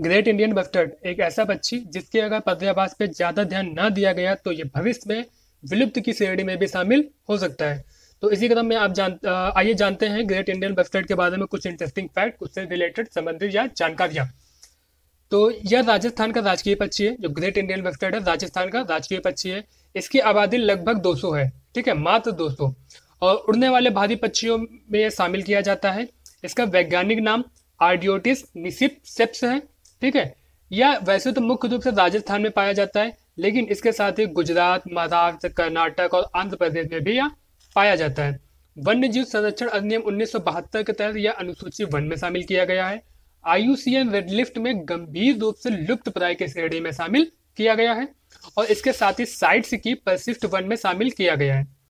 great Indian bustard एक ऐसा पक्षी जिसके अगर पर्दावास पर ज़्यादा ध्यान न दिया गया तो ये भविष्य में विलुप्त की श्रेणी में भी शामिल हो सकता है तो इसी क्रम में आप जान आइए जानते हैं ग्रेट इंडियन बस्टर्ड के बारे में कुछ इंटरेस्टिंग फैक्ट उससे रिलेटेड संबंधित या जानकारियाँ तो यह राजस्थान का राजकीय पक्षी है जो ग्रेट इंडियन बस्टर्ड है राजस्थान का राजकीय पक्षी है इसकी आबादी लगभग 200 है ठीक है मात्र 200 और उड़ने वाले भारी पक्षियों में यह शामिल किया जाता है इसका वैज्ञानिक नाम आर्डियोटिस निसिप सेप्स है ठीक है या वैसे तो मुख्य रूप से राजस्थान में पाया जाता है लेकिन इसके साथ ही गुजरात महाराष्ट्र कर्नाटक और आंध्र प्रदेश में भी यह पाया जाता है वन्य जीव संरक्षण अधिनियम उन्नीस के तहत यह अनुसूची वन में शामिल किया गया है आईयूसीएन रेड लिस्ट में गंभीर रूप से लुप्त प्राय के श्रेणी में शामिल किया गया है और इसके साथ ही साइट्स की परसिफ्ट वन में शामिल किया गया है